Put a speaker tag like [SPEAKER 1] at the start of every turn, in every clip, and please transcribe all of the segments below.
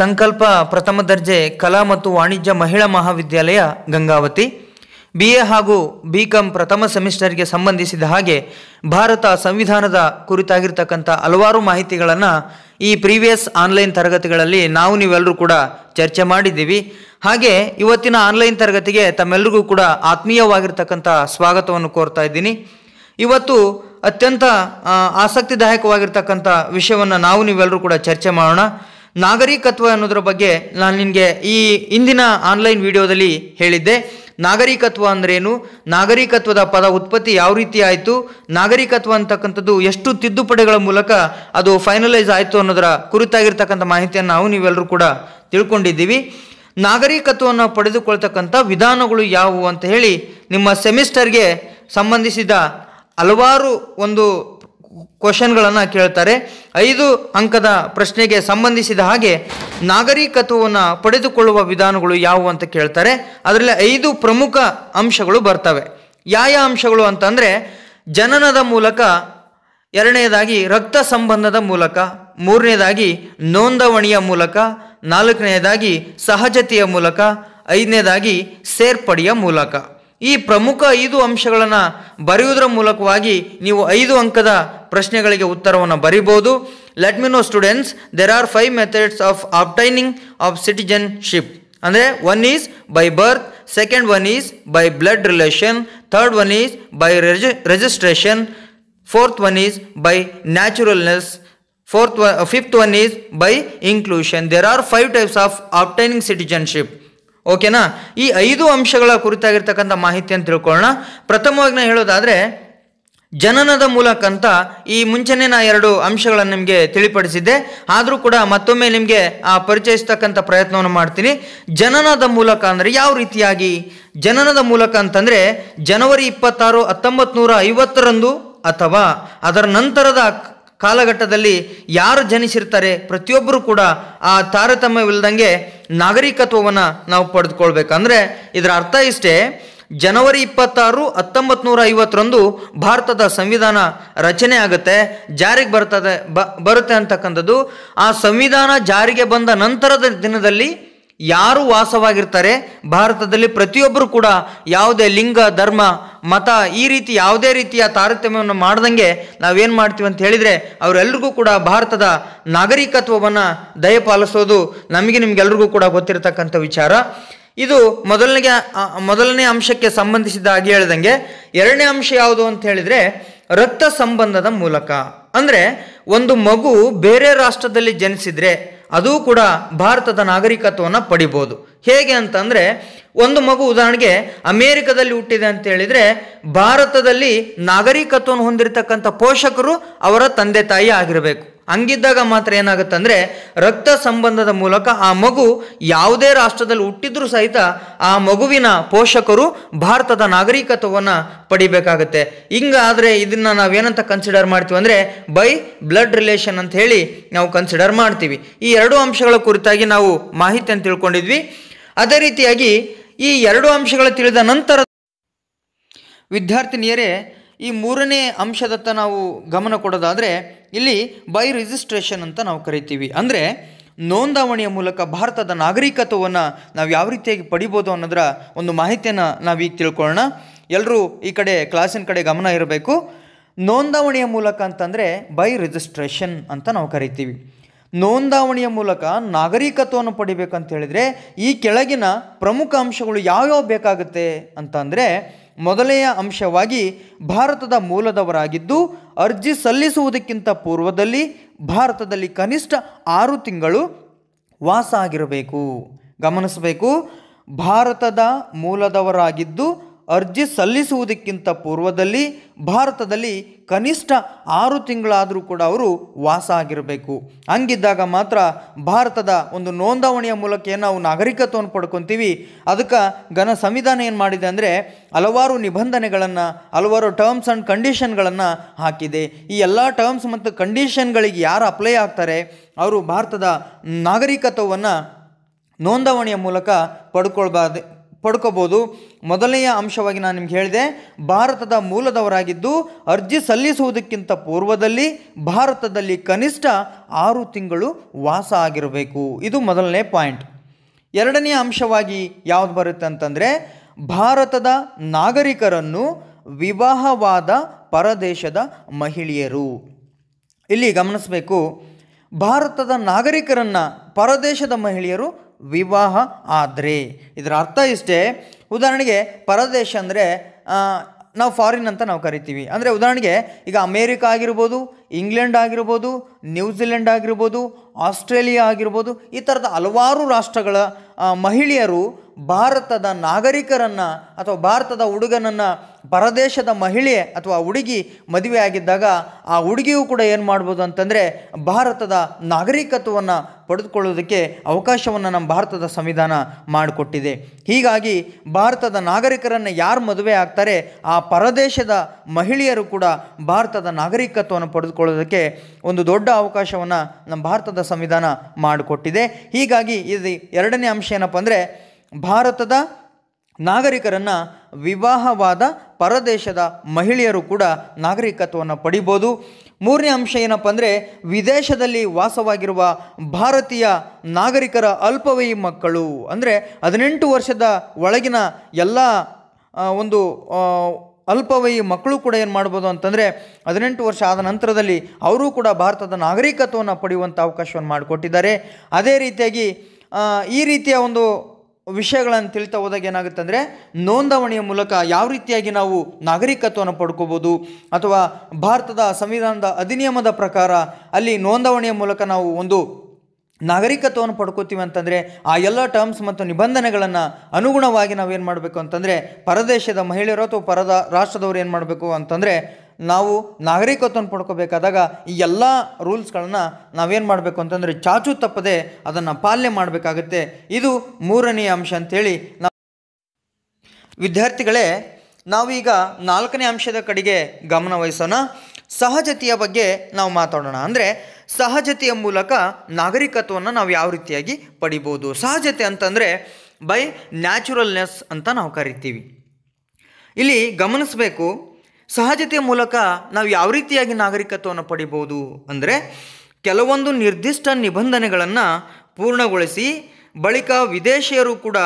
[SPEAKER 1] ಸಂಕಲ್ಪ ಪ್ರಥಮ ದರ್ಜೆ ಕಲಾ ಮತ್ತು ವಾಣಿಜ್ಯ ಮಹಿಳಾ ಮಹಾವಿದ್ಯಾಲಯ ಗಂಗಾವತಿ ಬಿ ಎ ಹಾಗೂ ಬಿ ಕಾಂ ಪ್ರಥಮ ಸೆಮಿಸ್ಟರ್ಗೆ ಸಂಬಂಧಿಸಿದ ಹಾಗೆ ಭಾರತ ಸಂವಿಧಾನದ ಕುರಿತಾಗಿರ್ತಕ್ಕಂಥ ಹಲವಾರು ಮಾಹಿತಿಗಳನ್ನು ಈ ಪ್ರೀವಿಯಸ್ ಆನ್ಲೈನ್ ತರಗತಿಗಳಲ್ಲಿ ನಾವು ನೀವೆಲ್ಲರೂ ಕೂಡ ಚರ್ಚೆ ಮಾಡಿದ್ದೀವಿ ಹಾಗೆ ಇವತ್ತಿನ ಆನ್ಲೈನ್ ತರಗತಿಗೆ ತಮ್ಮೆಲ್ಲರಿಗೂ ಕೂಡ ಆತ್ಮೀಯವಾಗಿರ್ತಕ್ಕಂಥ ಸ್ವಾಗತವನ್ನು ಕೋರ್ತಾ ಇದ್ದೀನಿ ಇವತ್ತು ಅತ್ಯಂತ ಆಸಕ್ತಿದಾಯಕವಾಗಿರ್ತಕ್ಕಂಥ ವಿಷಯವನ್ನು ನಾವು ನೀವೆಲ್ಲರೂ ಕೂಡ ಚರ್ಚೆ ಮಾಡೋಣ ನಾಗರಿಕತ್ವ ಅನ್ನೋದ್ರ ಬಗ್ಗೆ ನಾನು ನಿಮಗೆ ಈ ಇಂದಿನ ಆನ್ಲೈನ್ ವಿಡಿಯೋದಲ್ಲಿ ಹೇಳಿದ್ದೆ ನಾಗರಿಕತ್ವ ಅಂದ್ರೇನು ನಾಗರಿಕತ್ವದ ಪದ ಉತ್ಪತ್ತಿ ಯಾವ ರೀತಿ ಆಯಿತು ನಾಗರಿಕತ್ವ ಅಂತಕ್ಕಂಥದ್ದು ಎಷ್ಟು ತಿದ್ದುಪಡಿಗಳ ಮೂಲಕ ಅದು ಫೈನಲೈಸ್ ಆಯಿತು ಅನ್ನೋದರ ಕುರಿತಾಗಿರ್ತಕ್ಕಂಥ ಮಾಹಿತಿಯನ್ನು ನಾವು ನೀವೆಲ್ಲರೂ ಕೂಡ ತಿಳ್ಕೊಂಡಿದ್ದೀವಿ ನಾಗರಿಕತ್ವವನ್ನು ಪಡೆದುಕೊಳ್ತಕ್ಕಂಥ ವಿಧಾನಗಳು ಯಾವುವು ಅಂತ ಹೇಳಿ ನಿಮ್ಮ ಸೆಮಿಸ್ಟರ್ಗೆ ಸಂಬಂಧಿಸಿದ ಹಲವಾರು ಒಂದು ಕ್ವಶನ್ಗಳನ್ನು ಕೇಳ್ತಾರೆ ಐದು ಅಂಕದ ಪ್ರಶ್ನೆಗೆ ಸಂಬಂಧಿಸಿದ ಹಾಗೆ ನಾಗರಿಕತ್ವವನ್ನು ಪಡೆದುಕೊಳ್ಳುವ ವಿಧಾನಗಳು ಯಾವುವು ಅಂತ ಕೇಳ್ತಾರೆ ಅದರಲ್ಲಿ ಐದು ಪ್ರಮುಖ ಅಂಶಗಳು ಬರ್ತವೆ ಯಾವ ಅಂಶಗಳು ಅಂತಂದರೆ ಜನನದ ಮೂಲಕ ಎರಡನೇದಾಗಿ ರಕ್ತ ಸಂಬಂಧದ ಮೂಲಕ ಮೂರನೇದಾಗಿ ನೋಂದವಣಿಯ ಮೂಲಕ ನಾಲ್ಕನೆಯದಾಗಿ ಸಹಜತೆಯ ಮೂಲಕ ಐದನೇದಾಗಿ ಸೇರ್ಪಡೆಯ ಮೂಲಕ ಈ ಪ್ರಮುಖ ಐದು ಅಂಶಗಳನ್ನು ಬರೆಯುವುದರ ಮೂಲಕವಾಗಿ ನೀವು ಐದು ಅಂಕದ ಪ್ರಶ್ನೆಗಳಿಗೆ ಉತ್ತರವನ್ನು ಬರಿಬೋದು let me know students there are five methods of obtaining of citizenship ಅಂದರೆ one is by birth second one is by blood relation third one is by regi registration fourth one is by naturalness fourth fifth one is by inclusion there are five types of obtaining citizenship ಓಕೆನಾ ಈ ಐದು ಅಂಶಗಳ ಕುರಿತಾಗಿರ್ತಕ್ಕಂಥ ಮಾಹಿತಿಯನ್ನು ತಿಳ್ಕೊಳ್ಳೋಣ ಪ್ರಥಮವಾಗಿ ನಾನು ಹೇಳೋದಾದರೆ ಜನನದ ಮೂಲಕ ಅಂತ ಈ ಮುಂಚೆನೆ ನಾ ಎರಡು ಅಂಶಗಳನ್ನು ನಿಮಗೆ ತಿಳಿಪಡಿಸಿದ್ದೆ ಆದರೂ ಕೂಡ ಮತ್ತೊಮ್ಮೆ ನಿಮಗೆ ಆ ಪರಿಚಯಿಸ್ತಕ್ಕಂಥ ಪ್ರಯತ್ನವನ್ನು ಮಾಡ್ತೀನಿ ಜನನದ ಮೂಲಕ ಅಂದರೆ ಯಾವ ರೀತಿಯಾಗಿ ಜನನದ ಮೂಲಕ ಅಂತಂದರೆ ಜನವರಿ ಇಪ್ಪತ್ತಾರು ಹತ್ತೊಂಬತ್ತು ನೂರ ಐವತ್ತರಂದು ಅಥವಾ ಅದರ ನಂತರದ ಕಾಲಘಟ್ಟದಲ್ಲಿ ಯಾರು ಜನಿಸಿರ್ತಾರೆ ಪ್ರತಿಯೊಬ್ಬರು ಕೂಡ ಆ ತಾರತಮ್ಯವಿಲ್ಲದಂಗೆ ನಾಗರಿಕತ್ವವನ್ನು ನಾವು ಪಡೆದುಕೊಳ್ಬೇಕಂದ್ರೆ ಇದರ ಅರ್ಥ ಇಷ್ಟೇ ಜನವರಿ ಇಪ್ಪತ್ತಾರು ಹತ್ತೊಂಬತ್ತು ನೂರ ಐವತ್ತರಂದು ಭಾರತದ ಸಂವಿಧಾನ ರಚನೆ ಆಗುತ್ತೆ ಜಾರಿಗೆ ಬರ್ತದೆ ಬ ಬರುತ್ತೆ ಅಂತಕ್ಕಂಥದ್ದು ಆ ಸಂವಿಧಾನ ಜಾರಿಗೆ ಬಂದ ನಂತರದ ದಿನದಲ್ಲಿ ಯಾರು ವಾಸವಾಗಿರ್ತಾರೆ ಭಾರತದಲ್ಲಿ ಪ್ರತಿಯೊಬ್ಬರು ಕೂಡ ಯಾವುದೇ ಲಿಂಗ ಧರ್ಮ ಮತ ಈ ರೀತಿ ಯಾವುದೇ ರೀತಿಯ ತಾರತಮ್ಯವನ್ನು ಮಾಡ್ದಂಗೆ ನಾವೇನು ಮಾಡ್ತೀವಿ ಅಂತ ಹೇಳಿದರೆ ಅವರೆಲ್ಲರಿಗೂ ಕೂಡ ಭಾರತದ ನಾಗರಿಕತ್ವವನ್ನು ದಯಪಾಲಿಸೋದು ನಮಗೆ ನಿಮಗೆಲ್ರಿಗೂ ಕೂಡ ಗೊತ್ತಿರತಕ್ಕಂಥ ವಿಚಾರ ಇದು ಮೊದಲನೇ ಮೊದಲನೇ ಅಂಶಕ್ಕೆ ಸಂಬಂಧಿಸಿದ ಹಾಗೆ ಹೇಳ್ದಂಗೆ ಎರಡನೇ ಅಂಶ ಯಾವುದು ಅಂತ ಹೇಳಿದರೆ ರಕ್ತ ಸಂಬಂಧದ ಮೂಲಕ ಅಂದರೆ ಒಂದು ಮಗು ಬೇರೆ ರಾಷ್ಟ್ರದಲ್ಲಿ ಜನಿಸಿದರೆ ಅದು ಕೂಡ ಭಾರತದ ನಾಗರಿಕತ್ವವನ್ನು ಪಡಿಬೋದು ಹೇಗೆ ಅಂತಂದರೆ ಒಂದು ಮಗು ಉದಾಹರಣೆಗೆ ಅಮೇರಿಕದಲ್ಲಿ ಹುಟ್ಟಿದೆ ಅಂತ ಹೇಳಿದರೆ ಭಾರತದಲ್ಲಿ ನಾಗರಿಕತ್ವವನ್ನು ಹೊಂದಿರತಕ್ಕಂಥ ಪೋಷಕರು ಅವರ ತಂದೆ ತಾಯಿ ಆಗಿರಬೇಕು ಹಂಗಿದ್ದಾಗ ಮಾತ್ರ ಏನಾಗುತ್ತೆ ಅಂದರೆ ರಕ್ತ ಸಂಬಂಧದ ಮೂಲಕ ಆ ಮಗು ಯಾವುದೇ ರಾಷ್ಟ್ರದಲ್ಲಿ ಹುಟ್ಟಿದ್ರೂ ಸಹಿತ ಆ ಮಗುವಿನ ಪೋಷಕರು ಭಾರತದ ನಾಗರಿಕತ್ವವನ್ನು ಪಡಿಬೇಕಾಗುತ್ತೆ ಹಿಂಗಾದರೆ ಇದನ್ನು ನಾವೇನಂತ ಕನ್ಸಿಡರ್ ಮಾಡ್ತೀವಿ ಅಂದರೆ ಬೈ ಬ್ಲಡ್ ರಿಲೇಷನ್ ಅಂತ ಹೇಳಿ ನಾವು ಕನ್ಸಿಡರ್ ಮಾಡ್ತೀವಿ ಈ ಎರಡು ಅಂಶಗಳ ಕುರಿತಾಗಿ ನಾವು ಮಾಹಿತಿಯನ್ನು ತಿಳ್ಕೊಂಡಿದ್ವಿ ಅದೇ ರೀತಿಯಾಗಿ ಈ ಎರಡು ಅಂಶಗಳು ತಿಳಿದ ನಂತರ ವಿದ್ಯಾರ್ಥಿನಿಯರೇ ಈ ಮೂರನೇ ಅಂಶದತ್ತ ನಾವು ಗಮನ ಕೊಡೋದಾದರೆ ಇಲ್ಲಿ ಬೈ ರಿಜಿಸ್ಟ್ರೇಷನ್ ಅಂತ ನಾವು ಕರಿತೀವಿ ಅಂದರೆ ನೋಂದಾವಣಿಯ ಮೂಲಕ ಭಾರತದ ನಾಗರಿಕತ್ವವನ್ನು ನಾವು ಯಾವ ರೀತಿಯಾಗಿ ಪಡಿಬೋದು ಅನ್ನೋದರ ಒಂದು ಮಾಹಿತಿಯನ್ನು ನಾವು ಈಗ ತಿಳ್ಕೊಳ್ಳೋಣ ಎಲ್ಲರೂ ಈ ಕಡೆ ಕ್ಲಾಸಿನ ಕಡೆ ಗಮನ ಇರಬೇಕು ನೋಂದಾವಣಿಯ ಮೂಲಕ ಅಂತಂದರೆ ಬೈ ರಿಜಿಸ್ಟ್ರೇಷನ್ ಅಂತ ನಾವು ಕರಿತೀವಿ ನೋಂದಾವಣಿಯ ಮೂಲಕ ನಾಗರಿಕತ್ವವನ್ನು ಪಡಿಬೇಕಂತ ಹೇಳಿದರೆ ಈ ಕೆಳಗಿನ ಪ್ರಮುಖ ಅಂಶಗಳು ಯಾವ್ಯಾವ ಬೇಕಾಗುತ್ತೆ ಅಂತಂದರೆ ಮೊದಲೆಯ ಅಂಶವಾಗಿ ಭಾರತದ ಮೂಲದವರಾಗಿದ್ದು ಅರ್ಜಿ ಸಲ್ಲಿಸುವುದಕ್ಕಿಂತ ಪೂರ್ವದಲ್ಲಿ ಭಾರತದಲ್ಲಿ ಕನಿಷ್ಠ ಆರು ತಿಂಗಳು ವಾಸ ಆಗಿರಬೇಕು ಗಮನಿಸಬೇಕು ಭಾರತದ ಮೂಲದವರಾಗಿದ್ದು ಅರ್ಜಿ ಸಲ್ಲಿಸುವುದಕ್ಕಿಂತ ಪೂರ್ವದಲ್ಲಿ ಭಾರತದಲ್ಲಿ ಕನಿಷ್ಠ ಆರು ತಿಂಗಳಾದರೂ ಕೂಡ ಅವರು ವಾಸ ಆಗಿರಬೇಕು ಹಂಗಿದ್ದಾಗ ಮಾತ್ರ ಭಾರತದ ಒಂದು ನೋಂದಾವಣಿಯ ಮೂಲಕ ಏನು ನಾವು ನಾಗರಿಕತ್ವವನ್ನು ಪಡ್ಕೊತೀವಿ ಅದಕ್ಕೆ ಘನ ಸಂವಿಧಾನ ಏನು ಮಾಡಿದೆ ಅಂದರೆ ಹಲವಾರು ನಿಬಂಧನೆಗಳನ್ನು ಹಲವಾರು ಟರ್ಮ್ಸ್ ಆ್ಯಂಡ್ ಕಂಡೀಷನ್ಗಳನ್ನು ಹಾಕಿದೆ ಈ ಎಲ್ಲ ಟರ್ಮ್ಸ್ ಮತ್ತು ಕಂಡೀಷನ್ಗಳಿಗೆ ಯಾರು ಅಪ್ಲೈ ಆಗ್ತಾರೆ ಅವರು ಭಾರತದ ನಾಗರಿಕತ್ವವನ್ನು ನೋಂದಾವಣಿಯ ಮೂಲಕ ಪಡ್ಕೊಳ್ಬಾರ್ದು ಪಡ್ಕೋಬೋದು ಮೊದಲನೆಯ ಅಂಶವಾಗಿ ನಾನು ನಿಮ್ಗೆ ಹೇಳಿದೆ ಭಾರತದ ಮೂಲದವರಾಗಿದ್ದು ಅರ್ಜಿ ಸಲ್ಲಿಸುವುದಕ್ಕಿಂತ ಪೂರ್ವದಲ್ಲಿ ಭಾರತದಲ್ಲಿ ಕನಿಷ್ಠ ಆರು ತಿಂಗಳು ವಾಸ ಆಗಿರಬೇಕು ಇದು ಮೊದಲನೇ ಪಾಯಿಂಟ್ ಎರಡನೆಯ ಅಂಶವಾಗಿ ಯಾವುದು ಬರುತ್ತೆ ಅಂತಂದರೆ ಭಾರತದ ನಾಗರಿಕರನ್ನು ವಿವಾಹವಾದ ಪರದೇಶದ ಮಹಿಳೆಯರು ಇಲ್ಲಿ ಗಮನಿಸಬೇಕು ಭಾರತದ ನಾಗರಿಕರನ್ನು ಪರದೇಶದ ಮಹಿಳೆಯರು ವಿವಾಹ ಆದರೆ ಇದರ ಅರ್ಥ ಇಷ್ಟೇ ಉದಾಹರಣೆಗೆ ಪರದೇಶ ಅಂದರೆ ನಾವು ಫಾರಿನ್ ಅಂತ ನಾವು ಕರಿತೀವಿ ಅಂದರೆ ಉದಾಹರಣೆಗೆ ಈಗ ಅಮೇರಿಕಾ ಆಗಿರ್ಬೋದು ಇಂಗ್ಲೆಂಡ್ ಆಗಿರ್ಬೋದು ನ್ಯೂಜಿಲೆಂಡ್ ಆಗಿರ್ಬೋದು ಆಸ್ಟ್ರೇಲಿಯಾ ಆಗಿರ್ಬೋದು ಈ ಥರದ ಹಲವಾರು ರಾಷ್ಟ್ರಗಳ ಮಹಿಳೆಯರು ಭಾರತದ ನಾಗರಿಕರನ್ನು ಅಥವಾ ಭಾರತದ ಹುಡುಗನನ್ನು ಪರದೇಶದ ಮಹಿಳೆ ಅಥವಾ ಹುಡುಗಿ ಮದುವೆ ಆಗಿದ್ದಾಗ ಆ ಹುಡುಗಿಯೂ ಕೂಡ ಏನು ಮಾಡ್ಬೋದು ಅಂತಂದರೆ ಭಾರತದ ನಾಗರಿಕತ್ವವನ್ನು ಪಡೆದುಕೊಳ್ಳೋದಕ್ಕೆ ಅವಕಾಶವನ್ನು ನಮ್ಮ ಭಾರತದ ಸಂವಿಧಾನ ಮಾಡಿಕೊಟ್ಟಿದೆ ಹೀಗಾಗಿ ಭಾರತದ ನಾಗರಿಕರನ್ನು ಯಾರು ಮದುವೆ ಆಗ್ತಾರೆ ಆ ಪರದೇಶದ ಮಹಿಳೆಯರು ಕೂಡ ಭಾರತದ ನಾಗರಿಕತ್ವವನ್ನು ಪಡೆದುಕೊಳ್ಳೋದಕ್ಕೆ ಒಂದು ದೊಡ್ಡ ಅವಕಾಶವನ್ನು ನಮ್ಮ ಭಾರತದ ಸಂವಿಧಾನ ಮಾಡಿಕೊಟ್ಟಿದೆ ಹೀಗಾಗಿ ಇದು ಎರಡನೇ ಅಂಶ ಏನಪ್ಪ ಅಂದರೆ ಭಾರತದ ನಾಗರಿಕರನ್ನು ವಿವಾಹವಾದ ಪರದೇಶದ ಮಹಿಳೆಯರು ಕೂಡ ನಾಗರಿಕತ್ವವನ್ನು ಪಡಿಬೋದು ಮೂರನೇ ಅಂಶ ಏನಪ್ಪ ಅಂದರೆ ವಿದೇಶದಲ್ಲಿ ವಾಸವಾಗಿರುವ ಭಾರತೀಯ ನಾಗರಿಕರ ಅಲ್ಪವಯಿ ಮಕ್ಕಳು ಅಂದರೆ ಹದಿನೆಂಟು ವರ್ಷದ ಒಳಗಿನ ಎಲ್ಲ ಒಂದು ಅಲ್ಪವಯಿ ಮಕ್ಕಳು ಕೂಡ ಏನು ಮಾಡ್ಬೋದು ಅಂತಂದರೆ ಹದಿನೆಂಟು ವರ್ಷ ಆದ ನಂತರದಲ್ಲಿ ಅವರೂ ಕೂಡ ಭಾರತದ ನಾಗರಿಕತ್ವವನ್ನು ಪಡೆಯುವಂಥ ಅವಕಾಶವನ್ನು ಮಾಡಿಕೊಟ್ಟಿದ್ದಾರೆ ಅದೇ ರೀತಿಯಾಗಿ ಈ ರೀತಿಯ ಒಂದು ವಿಷಯಗಳನ್ನು ತಿಳಿತಾ ಹೋದಾಗ ಏನಾಗುತ್ತೆ ಅಂದರೆ ಮೂಲಕ ಯಾವ ರೀತಿಯಾಗಿ ನಾವು ನಾಗರಿಕತ್ವವನ್ನು ಪಡ್ಕೋಬೋದು ಅಥವಾ ಭಾರತದ ಸಂವಿಧಾನದ ಅಧಿನಿಯಮದ ಪ್ರಕಾರ ಅಲ್ಲಿ ನೋಂದಾವಣಿಯ ಮೂಲಕ ನಾವು ಒಂದು ನಾಗರಿಕತ್ವವನ್ನು ಪಡ್ಕೋತೀವಿ ಅಂತಂದರೆ ಆ ಎಲ್ಲ ಟರ್ಮ್ಸ್ ಮತ್ತು ನಿಬಂಧನೆಗಳನ್ನು ಅನುಗುಣವಾಗಿ ನಾವೇನು ಮಾಡಬೇಕು ಅಂತಂದರೆ ಪರದೇಶದ ಮಹಿಳೆಯರು ಅಥವಾ ಪರದ ರಾಷ್ಟ್ರದವರು ಏನು ಮಾಡಬೇಕು ಅಂತಂದರೆ ನಾವು ನಾಗರಿಕತ್ವವನ್ನು ಪಡ್ಕೋಬೇಕಾದಾಗ ಈ ಎಲ್ಲ ರೂಲ್ಸ್ಗಳನ್ನು ನಾವೇನು ಮಾಡಬೇಕು ಅಂತಂದರೆ ಚಾಚು ತಪ್ಪದೆ ಅದನ್ನು ಪಾಲನೆ ಮಾಡಬೇಕಾಗುತ್ತೆ ಇದು ಮೂರನೇ ಅಂಶ ಅಂಥೇಳಿ ನಾವು ವಿದ್ಯಾರ್ಥಿಗಳೇ ನಾವೀಗ ನಾಲ್ಕನೇ ಅಂಶದ ಕಡೆಗೆ ಗಮನ ವಹಿಸೋಣ ಸಹಜತೆಯ ಬಗ್ಗೆ ನಾವು ಮಾತಾಡೋಣ ಅಂದರೆ ಸಹಜತೆಯ ಮೂಲಕ ನಾಗರಿಕತ್ವವನ್ನು ನಾವು ಯಾವ ರೀತಿಯಾಗಿ ಪಡಿಬೋದು ಸಹಜತೆ ಅಂತಂದರೆ ಬೈ ನ್ಯಾಚುರಲ್ನೆಸ್ ಅಂತ ನಾವು ಕರಿತೀವಿ ಇಲ್ಲಿ ಗಮನಿಸಬೇಕು ಸಹಜತೆಯ ಮೂಲಕ ನಾವು ಯಾವ ರೀತಿಯಾಗಿ ನಾಗರಿಕತ್ವವನ್ನು ಪಡಿಬೋದು ಅಂದರೆ ಕೆಲವೊಂದು ನಿರ್ದಿಷ್ಟ ನಿಬಂಧನೆಗಳನ್ನು ಪೂರ್ಣಗೊಳಿಸಿ ಬಳಿಕ ವಿದೇಶಿಯರು ಕೂಡ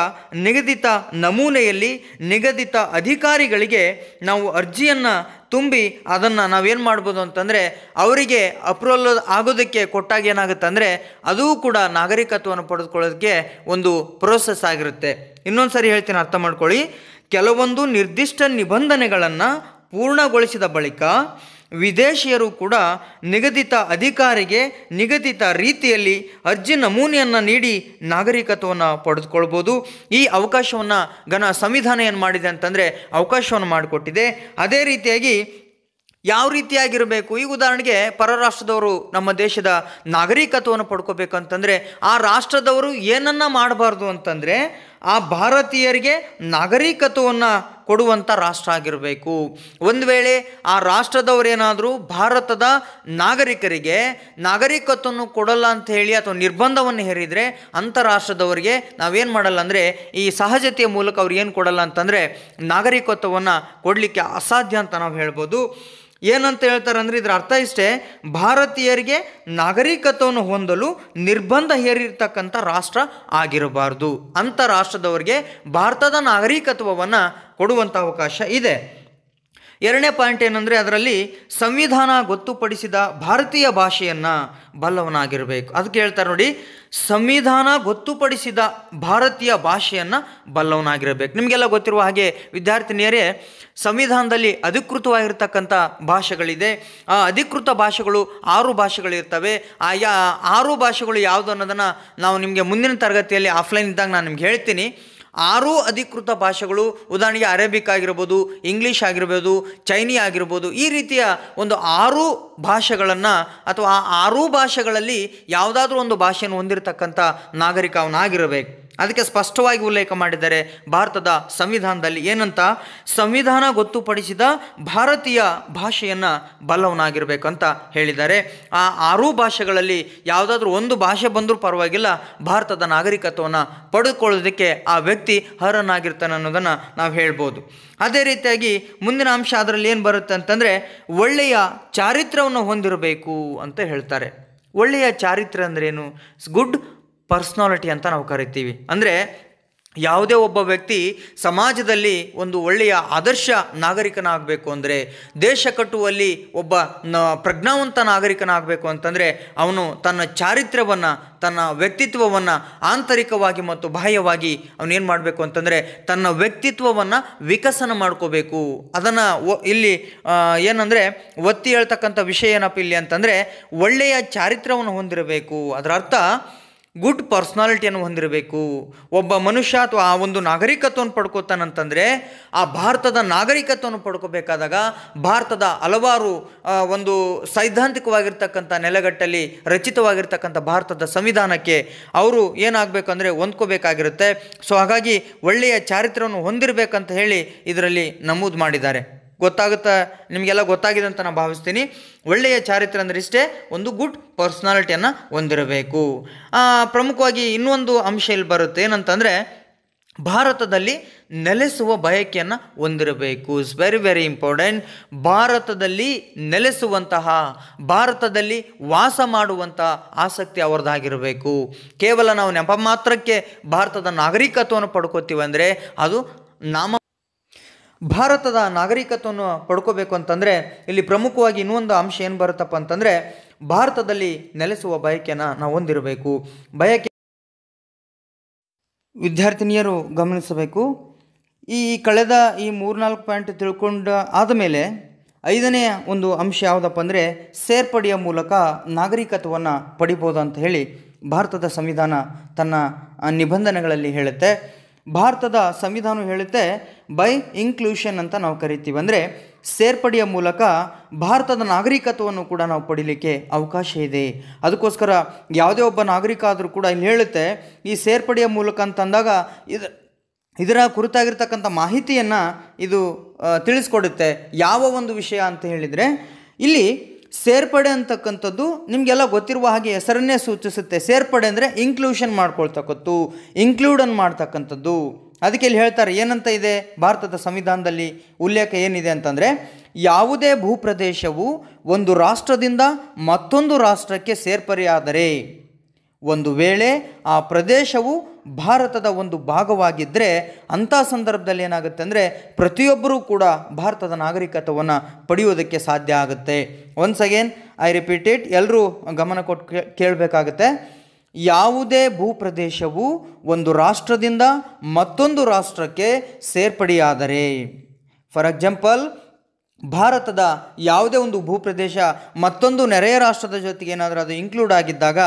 [SPEAKER 1] ನಿಗದಿತ ನಮೂನೆಯಲ್ಲಿ ನಿಗದಿತ ಅಧಿಕಾರಿಗಳಿಗೆ ನಾವು ಅರ್ಜಿಯನ್ನು ತುಂಬಿ ಅದನ್ನು ನಾವೇನು ಮಾಡ್ಬೋದು ಅಂತಂದರೆ ಅವರಿಗೆ ಅಪ್ರೂವಲ್ ಆಗೋದಕ್ಕೆ ಕೊಟ್ಟಾಗ ಏನಾಗುತ್ತೆ ಅಂದರೆ ಅದೂ ಕೂಡ ನಾಗರಿಕತ್ವವನ್ನು ಪಡೆದುಕೊಳ್ಳೋದಕ್ಕೆ ಒಂದು ಪ್ರೋಸೆಸ್ ಆಗಿರುತ್ತೆ ಇನ್ನೊಂದು ಸರಿ ಹೇಳ್ತೀನಿ ಅರ್ಥ ಮಾಡ್ಕೊಳ್ಳಿ ಕೆಲವೊಂದು ನಿರ್ದಿಷ್ಟ ನಿಬಂಧನೆಗಳನ್ನು ಪೂರ್ಣಗೊಳಿಸಿದ ಬಳಿಕ ವಿದೇಶಿಯರು ಕೂಡ ನಿಗದಿತ ಅಧಿಕಾರಿಗೆ ನಿಗದಿತ ರೀತಿಯಲ್ಲಿ ಅರ್ಜಿ ನಮೂನೆಯನ್ನು ನೀಡಿ ನಾಗರಿಕತ್ವವನ್ನು ಪಡೆದುಕೊಳ್ಬೋದು ಈ ಅವಕಾಶವನ್ನು ಘನ ಸಂವಿಧಾನ ಏನು ಮಾಡಿದೆ ಅಂತಂದರೆ ಅವಕಾಶವನ್ನು ಮಾಡಿಕೊಟ್ಟಿದೆ ಅದೇ ರೀತಿಯಾಗಿ ಯಾವ ರೀತಿಯಾಗಿರಬೇಕು ಈ ಉದಾಹರಣೆಗೆ ಪರರಾಷ್ಟ್ರದವರು ನಮ್ಮ ದೇಶದ ನಾಗರಿಕತ್ವವನ್ನು ಪಡ್ಕೋಬೇಕಂತಂದರೆ ಆ ರಾಷ್ಟ್ರದವರು ಏನನ್ನು ಮಾಡಬಾರ್ದು ಅಂತಂದರೆ ಆ ಭಾರತೀಯರಿಗೆ ನಾಗರಿಕತ್ವವನ್ನು ಕೊಡುವಂಥ ರಾಷ್ಟ್ರ ಆಗಿರಬೇಕು ಒಂದು ವೇಳೆ ಆ ರಾಷ್ಟ್ರದವರೇನಾದರೂ ಭಾರತದ ನಾಗರಿಕರಿಗೆ ನಾಗರಿಕತ್ವವನ್ನು ಕೊಡಲ್ಲ ಅಂತ ಹೇಳಿ ಅಥವಾ ನಿರ್ಬಂಧವನ್ನು ಹೇರಿದರೆ ಅಂತಾರಾಷ್ಟ್ರದವರಿಗೆ ನಾವೇನು ಮಾಡಲ್ಲ ಅಂದರೆ ಈ ಸಹಜತೆಯ ಮೂಲಕ ಅವ್ರು ಏನು ಕೊಡಲ್ಲ ಅಂತಂದರೆ ನಾಗರಿಕತ್ವವನ್ನು ಕೊಡಲಿಕ್ಕೆ ಅಸಾಧ್ಯ ಅಂತ ನಾವು ಹೇಳ್ಬೋದು ಏನಂತ ಹೇಳ್ತಾರೆ ಅಂದರೆ ಇದರ ಅರ್ಥ ಇಷ್ಟೇ ಭಾರತೀಯರಿಗೆ ನಾಗರಿಕತ್ವವನ್ನು ಹೊಂದಲು ನಿರ್ಬಂಧ ಹೇರಿರ್ತಕ್ಕಂಥ ರಾಷ್ಟ್ರ ಆಗಿರಬಾರ್ದು ಅಂತಾರಾಷ್ಟ್ರ ರಾಷ್ಟ್ರದವರಿಗೆ ಭಾರತದ ನಾಗರಿಕತ್ವವನ್ನು ಕೊಡುವಂಥ ಅವಕಾಶ ಇದೆ ಎರಡನೇ ಪಾಯಿಂಟ್ ಏನಂದರೆ ಅದರಲ್ಲಿ ಸಂವಿಧಾನ ಗೊತ್ತುಪಡಿಸಿದ ಭಾರತೀಯ ಭಾಷೆಯನ್ನು ಬಲ್ಲವನಾಗಿರಬೇಕು ಅದಕ್ಕೆ ಹೇಳ್ತಾರೆ ನೋಡಿ ಸಂವಿಧಾನ ಗೊತ್ತುಪಡಿಸಿದ ಭಾರತೀಯ ಭಾಷೆಯನ್ನು ಬಲ್ಲವನಾಗಿರಬೇಕು ನಿಮಗೆಲ್ಲ ಗೊತ್ತಿರುವ ಹಾಗೆ ವಿದ್ಯಾರ್ಥಿನಿಯರೇ ಸಂವಿಧಾನದಲ್ಲಿ ಅಧಿಕೃತವಾಗಿರ್ತಕ್ಕಂಥ ಭಾಷೆಗಳಿದೆ ಆ ಅಧಿಕೃತ ಭಾಷೆಗಳು ಆರು ಭಾಷೆಗಳಿರ್ತವೆ ಆ ಯಾ ಆರು ಭಾಷೆಗಳು ಯಾವುದು ಅನ್ನೋದನ್ನು ನಾವು ನಿಮಗೆ ಮುಂದಿನ ತರಗತಿಯಲ್ಲಿ ಆಫ್ಲೈನ್ ಇದ್ದಾಗ ನಾನು ನಿಮ್ಗೆ ಹೇಳ್ತೀನಿ ಆರೂ ಅಧಿಕೃತ ಭಾಷೆಗಳು ಉದಾಹರಣೆಗೆ ಅರೇಬಿಕ್ ಆಗಿರ್ಬೋದು ಇಂಗ್ಲೀಷ್ ಆಗಿರ್ಬೋದು ಚೈನಿ ಆಗಿರ್ಬೋದು ಈ ರೀತಿಯ ಒಂದು ಆರು ಭಾಷೆಗಳನ್ನು ಅಥವಾ ಆ ಆರೂ ಭಾಷೆಗಳಲ್ಲಿ ಯಾವುದಾದ್ರೂ ಒಂದು ಭಾಷೆಯನ್ನು ಹೊಂದಿರತಕ್ಕಂಥ ನಾಗರಿಕ ಅವನಾಗಿರಬೇಕು ಅದಕ್ಕೆ ಸ್ಪಷ್ಟವಾಗಿ ಉಲ್ಲೇಖ ಮಾಡಿದ್ದಾರೆ ಭಾರತದ ಸಂವಿಧಾನದಲ್ಲಿ ಏನಂತ ಸಂವಿಧಾನ ಗೊತ್ತುಪಡಿಸಿದ ಭಾರತೀಯ ಭಾಷೆಯನ್ನು ಅಂತ ಹೇಳಿದ್ದಾರೆ ಆ ಆರೂ ಭಾಷೆಗಳಲ್ಲಿ ಯಾವುದಾದ್ರೂ ಒಂದು ಭಾಷೆ ಬಂದರೂ ಪರವಾಗಿಲ್ಲ ಭಾರತದ ನಾಗರಿಕತ್ವವನ್ನು ಪಡೆದುಕೊಳ್ಳೋದಕ್ಕೆ ಆ ವ್ಯಕ್ತಿ ಅರ್ಹನಾಗಿರ್ತಾನೆ ಅನ್ನೋದನ್ನು ನಾವು ಹೇಳ್ಬೋದು ಅದೇ ರೀತಿಯಾಗಿ ಮುಂದಿನ ಅಂಶ ಅದರಲ್ಲಿ ಏನು ಬರುತ್ತೆ ಅಂತಂದರೆ ಒಳ್ಳೆಯ ಚಾರಿತ್ರವನ್ನು ಹೊಂದಿರಬೇಕು ಅಂತ ಹೇಳ್ತಾರೆ ಒಳ್ಳೆಯ ಚಾರಿತ್ರ ಅಂದ್ರೇನು ಗುಡ್ ಪರ್ಸ್ನಾಲಿಟಿ ಅಂತ ನಾವು ಕರಿತೀವಿ ಅಂದರೆ ಯಾವುದೇ ಒಬ್ಬ ವ್ಯಕ್ತಿ ಸಮಾಜದಲ್ಲಿ ಒಂದು ಒಳ್ಳೆಯ ಆದರ್ಶ ನಾಗರಿಕನಾಗಬೇಕು ಅಂದರೆ ದೇಶ ಕಟ್ಟುವಲ್ಲಿ ಒಬ್ಬ ನ ಪ್ರಜ್ಞಾವಂತ ನಾಗರಿಕನಾಗಬೇಕು ಅಂತಂದರೆ ಅವನು ತನ್ನ ಚಾರಿತ್ರ್ಯವನ್ನು ತನ್ನ ವ್ಯಕ್ತಿತ್ವವನ್ನು ಆಂತರಿಕವಾಗಿ ಮತ್ತು ಬಾಹ್ಯವಾಗಿ ಅವನೇನು ಮಾಡಬೇಕು ಅಂತಂದರೆ ತನ್ನ ವ್ಯಕ್ತಿತ್ವವನ್ನು ವಿಕಸನ ಮಾಡ್ಕೋಬೇಕು ಅದನ್ನು ಇಲ್ಲಿ ಏನಂದರೆ ಒತ್ತಿ ಹೇಳ್ತಕ್ಕಂಥ ವಿಷಯ ಏನಪ್ಪ ಇಲ್ಲಿ ಅಂತಂದರೆ ಒಳ್ಳೆಯ ಚಾರಿತ್ರ್ಯವನ್ನು ಹೊಂದಿರಬೇಕು ಅದರ ಅರ್ಥ ಗುಡ್ ಪರ್ಸ್ನಾಲಿಟಿಯನ್ನು ಹೊಂದಿರಬೇಕು ಒಬ್ಬ ಮನುಷ್ಯ ಅಥವಾ ಆ ಒಂದು ನಾಗರಿಕತ್ವವನ್ನು ಪಡ್ಕೋತಾನಂತಂದರೆ ಆ ಭಾರತದ ನಾಗರಿಕತ್ವವನ್ನು ಪಡ್ಕೋಬೇಕಾದಾಗ ಭಾರತದ ಹಲವಾರು ಒಂದು ಸೈದ್ಧಾಂತಿಕವಾಗಿರ್ತಕ್ಕಂಥ ನೆಲೆಗಟ್ಟಲ್ಲಿ ರಚಿತವಾಗಿರ್ತಕ್ಕಂಥ ಭಾರತದ ಸಂವಿಧಾನಕ್ಕೆ ಅವರು ಏನಾಗಬೇಕಂದ್ರೆ ಹೊಂದ್ಕೋಬೇಕಾಗಿರುತ್ತೆ ಸೊ ಹಾಗಾಗಿ ಒಳ್ಳೆಯ ಚಾರಿತ್ರ್ಯವನ್ನು ಹೊಂದಿರಬೇಕಂತ ಹೇಳಿ ಇದರಲ್ಲಿ ನಮೂದು ಮಾಡಿದ್ದಾರೆ ಗೊತ್ತಾಗುತ್ತಾ ನಿಮಗೆಲ್ಲ ಗೊತ್ತಾಗಿದೆ ಅಂತ ನಾನು ಭಾವಿಸ್ತೀನಿ ಒಳ್ಳೆಯ ಚಾರಿತ್ರ ಅಂದರೆ ಇಷ್ಟೇ ಒಂದು ಗುಡ್ ಪರ್ಸ್ನಾಲಿಟಿಯನ್ನು ಹೊಂದಿರಬೇಕು ಪ್ರಮುಖವಾಗಿ ಇನ್ನೊಂದು ಅಂಶ ಇಲ್ಲಿ ಬರುತ್ತೆ ಏನಂತಂದರೆ ಭಾರತದಲ್ಲಿ ನೆಲೆಸುವ ಬಯಕೆಯನ್ನು ಹೊಂದಿರಬೇಕು ಇಸ್ ವೆರಿ ವೆರಿ ಇಂಪಾರ್ಟೆಂಟ್ ಭಾರತದಲ್ಲಿ ನೆಲೆಸುವಂತಹ ಭಾರತದಲ್ಲಿ ವಾಸ ಮಾಡುವಂತಹ ಆಸಕ್ತಿ ಅವರದಾಗಿರಬೇಕು ಕೇವಲ ನಾವು ನೆಪ ಮಾತ್ರಕ್ಕೆ ಭಾರತದ ನಾಗರಿಕತ್ವವನ್ನು ಪಡ್ಕೋತೀವಿ ಅಂದರೆ ಅದು ನಾಮ ಭಾರತದ ನಾಗರಿಕತ್ವವನ್ನು ಪಡ್ಕೋಬೇಕು ಅಂತಂದರೆ ಇಲ್ಲಿ ಪ್ರಮುಖವಾಗಿ ಇನ್ನೊಂದು ಅಂಶ ಏನು ಬರುತ್ತಪ್ಪ ಅಂತಂದರೆ ಭಾರತದಲ್ಲಿ ನೆಲೆಸುವ ಬಯಕೆಯನ್ನು ನಾವು ಹೊಂದಿರಬೇಕು ಬಯಕೆ ವಿದ್ಯಾರ್ಥಿನಿಯರು ಗಮನಿಸಬೇಕು ಈ ಕಳೆದ ಈ ಮೂರ್ನಾಲ್ಕು ಪಾಯಿಂಟ್ ತಿಳ್ಕೊಂಡ ಆದಮೇಲೆ ಐದನೇ ಒಂದು ಅಂಶ ಯಾವುದಪ್ಪ ಅಂದರೆ ಸೇರ್ಪಡೆಯ ಮೂಲಕ ನಾಗರಿಕತ್ವವನ್ನು ಪಡಿಬೋದು ಅಂತ ಹೇಳಿ ಭಾರತದ ಸಂವಿಧಾನ ತನ್ನ ನಿಬಂಧನೆಗಳಲ್ಲಿ ಹೇಳುತ್ತೆ ಭಾರತದ ಸಂವಿಧಾನ ಹೇಳುತ್ತೆ ಬೈ ಇನ್ಕ್ಲೂಷನ್ ಅಂತ ನಾವು ಕರಿತೀವಿ ಅಂದರೆ ಸೇರ್ಪಡೆಯ ಮೂಲಕ ಭಾರತದ ನಾಗರಿಕತ್ವವನ್ನು ಕೂಡ ನಾವು ಪಡೀಲಿಕ್ಕೆ ಅವಕಾಶ ಇದೆ ಅದಕ್ಕೋಸ್ಕರ ಯಾವುದೇ ಒಬ್ಬ ನಾಗರಿಕ ಆದರೂ ಕೂಡ ಇಲ್ಲಿ ಹೇಳುತ್ತೆ ಈ ಸೇರ್ಪಡೆಯ ಮೂಲಕ ಅಂತಂದಾಗ ಇದು ಇದರ ಕುರಿತಾಗಿರ್ತಕ್ಕಂಥ ಮಾಹಿತಿಯನ್ನು ಇದು ತಿಳಿಸ್ಕೊಡುತ್ತೆ ಯಾವ ಒಂದು ವಿಷಯ ಅಂತ ಹೇಳಿದರೆ ಇಲ್ಲಿ ಸೇರ್ಪಡೆ ಅಂತಕ್ಕಂಥದ್ದು ನಿಮಗೆಲ್ಲ ಗೊತ್ತಿರುವ ಹಾಗೆ ಹೆಸರನ್ನೇ ಸೂಚಿಸುತ್ತೆ ಸೇರ್ಪಡೆ ಅಂದರೆ ಇನ್ಕ್ಲೂಷನ್ ಮಾಡ್ಕೊಳ್ತಕ್ಕದ್ದು ಇನ್ಕ್ಲೂಡನ್ ಮಾಡ್ತಕ್ಕಂಥದ್ದು ಅದಕ್ಕೆ ಇಲ್ಲಿ ಹೇಳ್ತಾರೆ ಏನಂತ ಇದೆ ಭಾರತದ ಸಂವಿಧಾನದಲ್ಲಿ ಉಲ್ಲೇಖ ಏನಿದೆ ಅಂತಂದರೆ ಯಾವುದೇ ಭೂಪ್ರದೇಶವು ಒಂದು ರಾಷ್ಟ್ರದಿಂದ ಮತ್ತೊಂದು ರಾಷ್ಟ್ರಕ್ಕೆ ಸೇರ್ಪಡೆಯಾದರೆ ಒಂದು ವೇಳೆ ಆ ಪ್ರದೇಶವು ಭಾರತದ ಒಂದು ಭಾಗವಾಗಿದ್ದರೆ ಅಂಥ ಸಂದರ್ಭದಲ್ಲಿ ಏನಾಗುತ್ತೆ ಅಂದರೆ ಪ್ರತಿಯೊಬ್ಬರೂ ಕೂಡ ಭಾರತದ ನಾಗರಿಕತ್ವವನ್ನು ಪಡೆಯೋದಕ್ಕೆ ಸಾಧ್ಯ ಆಗುತ್ತೆ once again I repeat it ಎಲ್ಲರೂ ಗಮನ ಕೊಟ್ಟು ಕೇಳಬೇಕಾಗತ್ತೆ ಯಾವುದೇ ಭೂಪ್ರದೇಶವು ಒಂದು ರಾಷ್ಟ್ರದಿಂದ ಮತ್ತೊಂದು ರಾಷ್ಟ್ರಕ್ಕೆ ಸೇರ್ಪಡೆಯಾದರೆ ಫಾರ್ ಎಕ್ಸಾಂಪಲ್ ಭಾರತದ ಯಾವುದೇ ಒಂದು ಭೂಪ್ರದೇಶ ಮತ್ತೊಂದು ನೆರೆಯ ರಾಷ್ಟ್ರದ ಜೊತೆಗೆ ಏನಾದರೂ ಅದು ಇನ್ಕ್ಲೂಡ್ ಆಗಿದ್ದಾಗ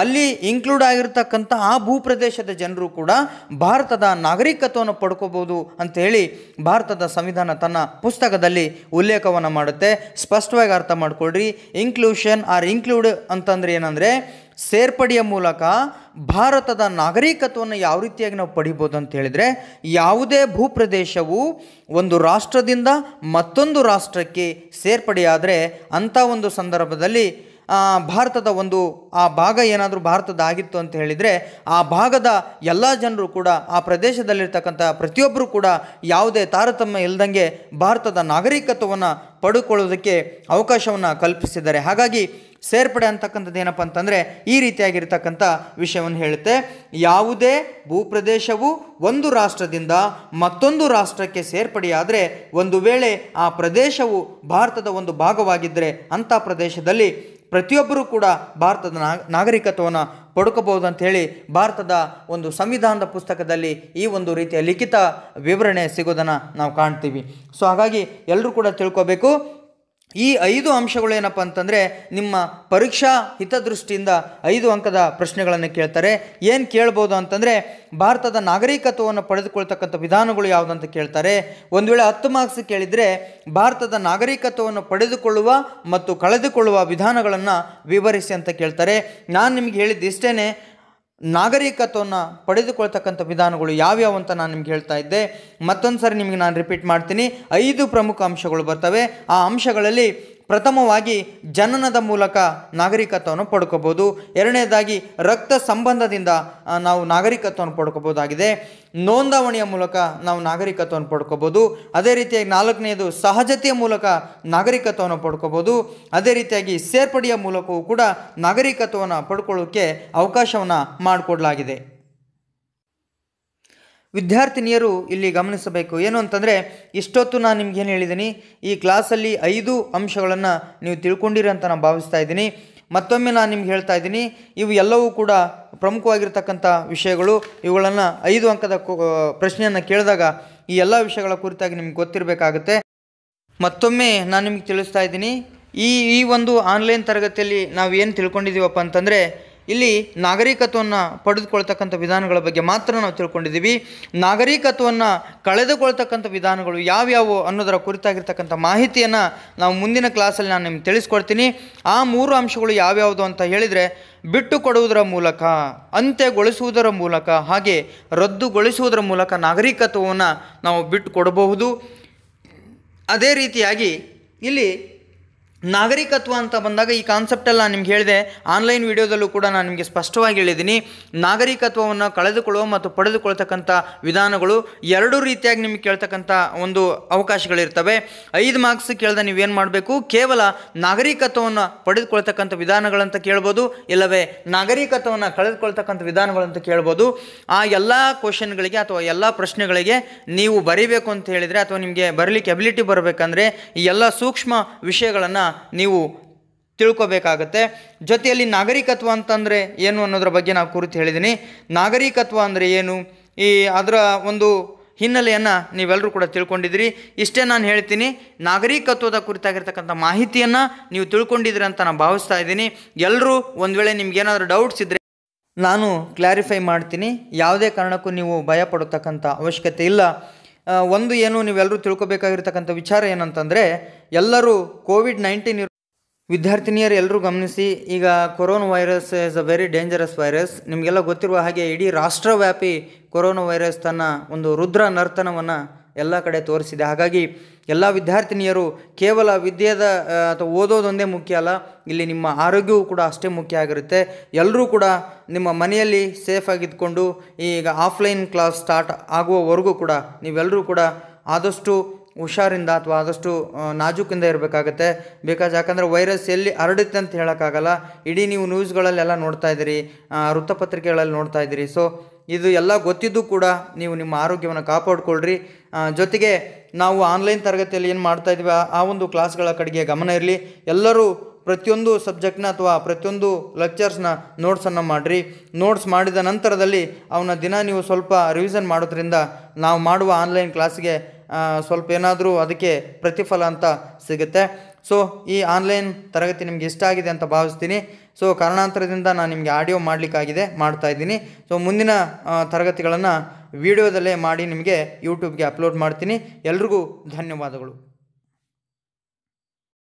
[SPEAKER 1] ಅಲ್ಲಿ ಇನ್ಕ್ಲೂಡ್ ಆಗಿರತಕ್ಕಂಥ ಆ ಭೂಪ್ರದೇಶದ ಜನರು ಕೂಡ ಭಾರತದ ನಾಗರಿಕತ್ವವನ್ನು ಪಡ್ಕೋಬೋದು ಅಂಥೇಳಿ ಭಾರತದ ಸಂವಿಧಾನ ತನ್ನ ಪುಸ್ತಕದಲ್ಲಿ ಉಲ್ಲೇಖವನ್ನು ಮಾಡುತ್ತೆ ಸ್ಪಷ್ಟವಾಗಿ ಅರ್ಥ ಮಾಡಿಕೊಳ್ಳ್ರಿ ಇನ್ಕ್ಲೂಷನ್ ಆರ್ ಇನ್ಕ್ಲೂಡ್ ಅಂತಂದರೆ ಏನಂದರೆ ಸೇರ್ಪಡೆಯ ಮೂಲಕ ಭಾರತದ ನಾಗರಿಕತ್ವವನ್ನು ಯಾವ ರೀತಿಯಾಗಿ ನಾವು ಪಡಿಬೋದು ಅಂತ ಹೇಳಿದರೆ ಯಾವುದೇ ಭೂಪ್ರದೇಶವು ಒಂದು ರಾಷ್ಟ್ರದಿಂದ ಮತ್ತೊಂದು ರಾಷ್ಟ್ರಕ್ಕೆ ಸೇರ್ಪಡೆಯಾದರೆ ಅಂಥ ಒಂದು ಸಂದರ್ಭದಲ್ಲಿ ಭಾರತದ ಒಂದು ಆ ಭಾಗ ಏನಾದರೂ ಭಾರತದ ಆಗಿತ್ತು ಅಂತ ಹೇಳಿದರೆ ಆ ಭಾಗದ ಎಲ್ಲ ಜನರು ಕೂಡ ಆ ಪ್ರದೇಶದಲ್ಲಿರ್ತಕ್ಕಂಥ ಪ್ರತಿಯೊಬ್ಬರು ಕೂಡ ಯಾವುದೇ ತಾರತಮ್ಯ ಇಲ್ಲದಂಗೆ ಭಾರತದ ನಾಗರಿಕತ್ವವನ್ನು ಪಡ್ಕೊಳ್ಳೋದಕ್ಕೆ ಅವಕಾಶವನ್ನು ಕಲ್ಪಿಸಿದ್ದಾರೆ ಹಾಗಾಗಿ ಸೇರ್ಪಡೆ ಅಂತಕ್ಕಂಥದ್ದು ಏನಪ್ಪ ಅಂತಂದರೆ ಈ ರೀತಿಯಾಗಿರ್ತಕ್ಕಂಥ ವಿಷಯವನ್ನು ಹೇಳುತ್ತೆ ಯಾವುದೇ ಭೂಪ್ರದೇಶವು ಒಂದು ರಾಷ್ಟ್ರದಿಂದ ಮತ್ತೊಂದು ರಾಷ್ಟ್ರಕ್ಕೆ ಸೇರ್ಪಡೆಯಾದರೆ ಒಂದು ವೇಳೆ ಆ ಪ್ರದೇಶವು ಭಾರತದ ಒಂದು ಭಾಗವಾಗಿದ್ದರೆ ಅಂಥ ಪ್ರದೇಶದಲ್ಲಿ ಪ್ರತಿಯೊಬ್ಬರೂ ಕೂಡ ಭಾರತದ ನಾಗರಿಕತ್ವವನ್ನು ಪಡ್ಕೋಬಹುದು ಅಂಥೇಳಿ ಭಾರತದ ಒಂದು ಸಂವಿಧಾನದ ಪುಸ್ತಕದಲ್ಲಿ ಈ ಒಂದು ರೀತಿಯ ಲಿಖಿತ ವಿವರಣೆ ಸಿಗೋದನ್ನು ನಾವು ಕಾಣ್ತೀವಿ ಸೊ ಹಾಗಾಗಿ ಎಲ್ಲರೂ ಕೂಡ ತಿಳ್ಕೋಬೇಕು ಈ ಐದು ಅಂಶಗಳು ಏನಪ್ಪ ಅಂತಂದರೆ ನಿಮ್ಮ ಪರೀಕ್ಷಾ ಹಿತದೃಷ್ಟಿಯಿಂದ ಐದು ಅಂಕದ ಪ್ರಶ್ನೆಗಳನ್ನು ಕೇಳ್ತಾರೆ ಏನು ಕೇಳ್ಬೋದು ಅಂತಂದರೆ ಭಾರತದ ನಾಗರಿಕತ್ವವನ್ನು ಪಡೆದುಕೊಳ್ತಕ್ಕಂಥ ವಿಧಾನಗಳು ಯಾವುದಂತ ಕೇಳ್ತಾರೆ ಒಂದು ವೇಳೆ ಹತ್ತು ಮಾರ್ಕ್ಸ್ ಕೇಳಿದರೆ ಭಾರತದ ನಾಗರಿಕತ್ವವನ್ನು ಪಡೆದುಕೊಳ್ಳುವ ಮತ್ತು ಕಳೆದುಕೊಳ್ಳುವ ವಿಧಾನಗಳನ್ನು ವಿವರಿಸಿ ಅಂತ ಕೇಳ್ತಾರೆ ನಾನು ನಿಮಗೆ ಹೇಳಿದ್ದು ಇಷ್ಟೇ ನಾಗರಿಕತ್ವವನ್ನು ಪಡೆದುಕೊಳ್ತಕ್ಕಂಥ ವಿಧಾನಗಳು ಯಾವ್ಯಾವು ಅಂತ ನಾನು ನಿಮ್ಗೆ ಹೇಳ್ತಾ ಇದ್ದೆ ಮತ್ತೊಂದು ಸರಿ ನಿಮಗೆ ನಾನು ರಿಪೀಟ್ ಮಾಡ್ತೀನಿ ಐದು ಪ್ರಮುಖ ಅಂಶಗಳು ಬರ್ತವೆ ಆ ಅಂಶಗಳಲ್ಲಿ ಪ್ರಥಮವಾಗಿ ಜನನದ ಮೂಲಕ ನಾಗರಿಕತ್ವವನ್ನು ಪಡ್ಕೋಬೋದು ಎರಡನೇದಾಗಿ ರಕ್ತ ಸಂಬಂಧದಿಂದ ನಾವು ನಾಗರಿಕತ್ವವನ್ನು ಪಡ್ಕೋಬೋದಾಗಿದೆ ನೋಂದಾವಣಿಯ ಮೂಲಕ ನಾವು ನಾಗರಿಕತ್ವವನ್ನು ಪಡ್ಕೋಬೋದು ಅದೇ ರೀತಿಯಾಗಿ ನಾಲ್ಕನೆಯದು ಸಹಜತೆಯ ಮೂಲಕ ನಾಗರಿಕತ್ವವನ್ನು ಪಡ್ಕೋಬೋದು ಅದೇ ರೀತಿಯಾಗಿ ಸೇರ್ಪಡೆಯ ಮೂಲಕವೂ ಕೂಡ ನಾಗರಿಕತ್ವವನ್ನು ಪಡ್ಕೊಳ್ಳೋಕ್ಕೆ ಅವಕಾಶವನ್ನು ಮಾಡಿಕೊಡಲಾಗಿದೆ ವಿದ್ಯಾರ್ಥಿನಿಯರು ಇಲ್ಲಿ ಗಮನಿಸಬೇಕು ಏನು ಅಂತಂದರೆ ಇಷ್ಟೊತ್ತು ನಾನು ನಿಮ್ಗೆ ಏನು ಹೇಳಿದ್ದೀನಿ ಈ ಕ್ಲಾಸಲ್ಲಿ ಐದು ಅಂಶಗಳನ್ನು ನೀವು ತಿಳ್ಕೊಂಡಿರಿ ಅಂತ ನಾನು ಭಾವಿಸ್ತಾ ಇದ್ದೀನಿ ಮತ್ತೊಮ್ಮೆ ನಾನು ನಿಮ್ಗೆ ಹೇಳ್ತಾ ಇದ್ದೀನಿ ಇವು ಎಲ್ಲವೂ ಕೂಡ ಪ್ರಮುಖವಾಗಿರ್ತಕ್ಕಂಥ ವಿಷಯಗಳು ಇವುಗಳನ್ನು ಐದು ಅಂಕದ ಪ್ರಶ್ನೆಯನ್ನು ಕೇಳಿದಾಗ ಈ ಎಲ್ಲ ವಿಷಯಗಳ ಕುರಿತಾಗಿ ನಿಮ್ಗೆ ಗೊತ್ತಿರಬೇಕಾಗುತ್ತೆ ಮತ್ತೊಮ್ಮೆ ನಾನು ನಿಮಗೆ ತಿಳಿಸ್ತಾ ಇದ್ದೀನಿ ಈ ಈ ಒಂದು ಆನ್ಲೈನ್ ತರಗತಿಯಲ್ಲಿ ನಾವು ಏನು ತಿಳ್ಕೊಂಡಿದ್ದೀವಪ್ಪ ಅಂತಂದರೆ ಇಲ್ಲಿ ನಾಗರಿಕತ್ವವನ್ನು ಪಡೆದುಕೊಳ್ತಕ್ಕಂಥ ವಿಧಾನಗಳ ಬಗ್ಗೆ ಮಾತ್ರ ನಾವು ತಿಳ್ಕೊಂಡಿದ್ದೀವಿ ನಾಗರಿಕತ್ವವನ್ನು ಕಳೆದುಕೊಳ್ತಕ್ಕಂಥ ವಿಧಾನಗಳು ಯಾವ್ಯಾವು ಅನ್ನೋದರ ಕುರಿತಾಗಿರ್ತಕ್ಕಂಥ ಮಾಹಿತಿಯನ್ನು ನಾವು ಮುಂದಿನ ಕ್ಲಾಸಲ್ಲಿ ನಾನು ನಿಮ್ಗೆ ತಿಳಿಸ್ಕೊಡ್ತೀನಿ ಆ ಮೂರು ಅಂಶಗಳು ಯಾವ್ಯಾವುದು ಅಂತ ಹೇಳಿದರೆ ಬಿಟ್ಟು ಕೊಡುವುದರ ಮೂಲಕ ಅಂತ್ಯಗೊಳಿಸುವುದರ ಮೂಲಕ ಹಾಗೆ ರದ್ದುಗೊಳಿಸುವುದರ ಮೂಲಕ ನಾಗರಿಕತ್ವವನ್ನು ನಾವು ಬಿಟ್ಟು ಕೊಡಬಹುದು ಅದೇ ರೀತಿಯಾಗಿ ಇಲ್ಲಿ ನಾಗರಿಕತ್ವ ಅಂತ ಬಂದಾಗ ಈ ಕಾನ್ಸೆಪ್ಟಲ್ಲಿ ನಾನು ನಿಮ್ಗೆ ಹೇಳಿದೆ ಆನ್ಲೈನ್ ವಿಡಿಯೋದಲ್ಲೂ ಕೂಡ ನಾನು ನಿಮಗೆ ಸ್ಪಷ್ಟವಾಗಿ ಹೇಳಿದ್ದೀನಿ ನಾಗರಿಕತ್ವವನ್ನು ಕಳೆದುಕೊಳ್ಳುವ ಮತ್ತು ಪಡೆದುಕೊಳ್ತಕ್ಕಂಥ ವಿಧಾನಗಳು ಎರಡೂ ರೀತಿಯಾಗಿ ನಿಮಗೆ ಕೇಳ್ತಕ್ಕಂಥ ಒಂದು ಅವಕಾಶಗಳಿರ್ತವೆ ಐದು ಮಾರ್ಕ್ಸ್ ಕೇಳಿದ ನೀವೇನು ಮಾಡಬೇಕು ಕೇವಲ ನಾಗರಿಕತ್ವವನ್ನು ಪಡೆದುಕೊಳ್ತಕ್ಕಂಥ ವಿಧಾನಗಳಂತ ಕೇಳ್ಬೋದು ಇಲ್ಲವೇ ನಾಗರಿಕತ್ವವನ್ನು ಕಳೆದುಕೊಳ್ತಕ್ಕಂಥ ವಿಧಾನಗಳಂತ ಕೇಳ್ಬೋದು ಆ ಎಲ್ಲ ಕ್ವಶನ್ಗಳಿಗೆ ಅಥವಾ ಎಲ್ಲ ಪ್ರಶ್ನೆಗಳಿಗೆ ನೀವು ಬರೀಬೇಕು ಅಂತ ಹೇಳಿದರೆ ಅಥವಾ ನಿಮಗೆ ಬರಲಿಕ್ಕೆ ಅಬಿಲಿಟಿ ಬರಬೇಕಂದ್ರೆ ಈ ಎಲ್ಲ ಸೂಕ್ಷ್ಮ ವಿಷಯಗಳನ್ನು ನೀವು ತಿಳ್ಕೊಬೇಕಾಗತ್ತೆ ಜೊತೆಯಲ್ಲಿ ನಾಗರಿಕತ್ವ ಅಂತಂದರೆ ಏನು ಅನ್ನೋದ್ರ ಬಗ್ಗೆ ನಾವು ಕುರಿತು ಹೇಳಿದ್ದೀನಿ ನಾಗರಿಕತ್ವ ಅಂದರೆ ಏನು ಈ ಅದರ ಒಂದು ಹಿನ್ನೆಲೆಯನ್ನು ನೀವೆಲ್ಲರೂ ಕೂಡ ತಿಳ್ಕೊಂಡಿದ್ದೀರಿ ಇಷ್ಟೇ ನಾನು ಹೇಳ್ತೀನಿ ನಾಗರಿಕತ್ವದ ಕುರಿತಾಗಿರ್ತಕ್ಕಂಥ ಮಾಹಿತಿಯನ್ನು ನೀವು ತಿಳ್ಕೊಂಡಿದ್ದೀರಿ ಅಂತ ನಾನು ಭಾವಿಸ್ತಾ ಇದ್ದೀನಿ ಎಲ್ಲರೂ ಒಂದು ವೇಳೆ ನಿಮ್ಗೇನಾದರೂ ಡೌಟ್ಸ್ ಇದ್ದರೆ ನಾನು ಕ್ಲಾರಿಫೈ ಮಾಡ್ತೀನಿ ಯಾವುದೇ ಕಾರಣಕ್ಕೂ ನೀವು ಭಯಪಡತಕ್ಕಂಥ ಅವಶ್ಯಕತೆ ಇಲ್ಲ ಒಂದು ಏನು ನೀವೆಲ್ಲರೂ ತಿಳ್ಕೊಬೇಕಾಗಿರ್ತಕ್ಕಂಥ ವಿಚಾರ ಏನಂತಂದರೆ ಎಲ್ಲರೂ ಕೋವಿಡ್ ನೈನ್ಟೀನ್ ಇರೋ ವಿದ್ಯಾರ್ಥಿನಿಯರು ಎಲ್ಲರೂ ಗಮನಿಸಿ ಈಗ corona virus is a very dangerous virus ನಿಮಗೆಲ್ಲ ಗೊತ್ತಿರುವ ಹಾಗೆ ಇಡೀ ರಾಷ್ಟ್ರವ್ಯಾಪಿ ಕೊರೋನಾ ವೈರಸ್ ತನ್ನ ಒಂದು ರುದ್ರ ನರ್ತನವನ್ನು ಎಲ್ಲ ಕಡೆ ತೋರಿಸಿದೆ ಹಾಗಾಗಿ ಎಲ್ಲ ವಿದ್ಯಾರ್ಥಿನಿಯರು ಕೇವಲ ವಿದ್ಯೆದ ಅಥವಾ ಓದೋದೊಂದೇ ಮುಖ್ಯ ಅಲ್ಲ ಇಲ್ಲಿ ನಿಮ್ಮ ಆರೋಗ್ಯವೂ ಕೂಡ ಅಷ್ಟೇ ಮುಖ್ಯ ಆಗಿರುತ್ತೆ ಎಲ್ಲರೂ ಕೂಡ ನಿಮ್ಮ ಮನೆಯಲ್ಲಿ ಸೇಫಾಗಿದ್ದುಕೊಂಡು ಈಗ ಆಫ್ಲೈನ್ ಕ್ಲಾಸ್ ಸ್ಟಾರ್ಟ್ ಆಗುವವರೆಗೂ ಕೂಡ ನೀವೆಲ್ಲರೂ ಕೂಡ ಆದಷ್ಟು ಹುಷಾರಿಂದ ಅಥವಾ ಆದಷ್ಟು ನಾಜೂಕಿಂದ ಇರಬೇಕಾಗತ್ತೆ ಬಿಕಾಸ್ ಯಾಕಂದರೆ ವೈರಸ್ ಎಲ್ಲಿ ಹರಡುತ್ತೆ ಅಂತ ಹೇಳೋಕ್ಕಾಗಲ್ಲ ಇಡೀ ನೀವು ನ್ಯೂಸ್ಗಳಲ್ಲೆಲ್ಲ ನೋಡ್ತಾ ಇದ್ದೀರಿ ವೃತ್ತಪತ್ರಿಕೆಗಳಲ್ಲಿ ನೋಡ್ತಾ ಇದ್ದೀರಿ ಸೊ ಇದು ಎಲ್ಲ ಗೊತ್ತಿದ್ದು ಕೂಡ ನೀವು ನಿಮ್ಮ ಆರೋಗ್ಯವನ್ನು ಕಾಪಾಡಿಕೊಳ್ಳ್ರಿ ಜೊತೆಗೆ ನಾವು ಆನ್ಲೈನ್ ತರಗತಿಯಲ್ಲಿ ಏನು ಮಾಡ್ತಾ ಇದ್ದೀವಿ ಆ ಒಂದು ಕ್ಲಾಸ್ಗಳ ಕಡೆಗೆ ಗಮನ ಇರಲಿ ಎಲ್ಲರೂ ಪ್ರತಿಯೊಂದು ಸಬ್ಜೆಕ್ಟ್ನ ಅಥವಾ ಪ್ರತಿಯೊಂದು ಲೆಕ್ಚರ್ಸ್ನ ನೋಟ್ಸನ್ನು ಮಾಡಿರಿ ನೋಟ್ಸ್ ಮಾಡಿದ ನಂತರದಲ್ಲಿ ಅವನ್ನ ದಿನ ನೀವು ಸ್ವಲ್ಪ ರಿವಿಷನ್ ಮಾಡೋದ್ರಿಂದ ನಾವು ಮಾಡುವ ಆನ್ಲೈನ್ ಕ್ಲಾಸ್ಗೆ ಸ್ವಲ್ಪ ಏನಾದರೂ ಅದಕ್ಕೆ ಪ್ರತಿಫಲ ಅಂತ ಸಿಗುತ್ತೆ ಸೊ ಈ ಆನ್ಲೈನ್ ತರಗತಿ ನಿಮಗೆ ಇಷ್ಟ ಆಗಿದೆ ಅಂತ ಭಾವಿಸ್ತೀನಿ ಸೊ ಕಾರಣಾಂತರದಿಂದ ನಾನು ನಿಮಗೆ ಆಡಿಯೋ ಮಾಡಲಿಕ್ಕಾಗಿದೆ ಮಾಡ್ತಾಯಿದ್ದೀನಿ ಸೊ ಮುಂದಿನ ತರಗತಿಗಳನ್ನು ವಿಡಿಯೋದಲ್ಲೇ ಮಾಡಿ ನಿಮಗೆ ಯೂಟ್ಯೂಬ್ಗೆ ಅಪ್ಲೋಡ್ ಮಾಡ್ತೀನಿ ಎಲ್ರಿಗೂ ಧನ್ಯವಾದಗಳು